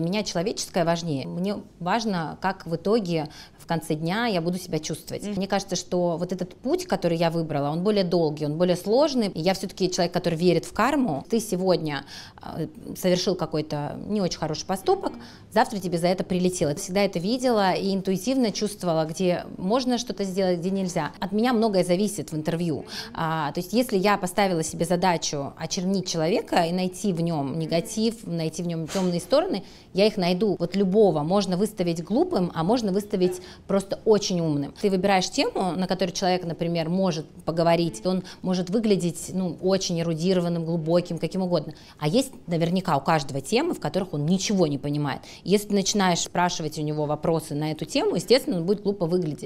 для меня человеческое важнее. Мне важно, как в итоге в конце дня я буду себя чувствовать. Mm. Мне кажется, что вот этот путь, который я выбрала, он более долгий, он более сложный. Я все-таки человек, который верит в карму. Ты сегодня э, совершил какой-то не очень хороший поступок, завтра тебе за это прилетело. Я всегда это видела и интуитивно чувствовала, где можно что-то сделать, где нельзя. От меня многое зависит в интервью. А, то есть если я поставила себе задачу очернить человека и найти в нем негатив, найти в нем темные стороны, я их найду. Вот любого можно выставить глупым, а можно выставить просто очень умным. Ты выбираешь тему, на которой человек, например, может поговорить, он может выглядеть ну, очень эрудированным, глубоким, каким угодно. А есть наверняка у каждого темы, в которых он ничего не понимает. Если ты начинаешь спрашивать у него вопросы на эту тему, естественно, он будет глупо выглядеть.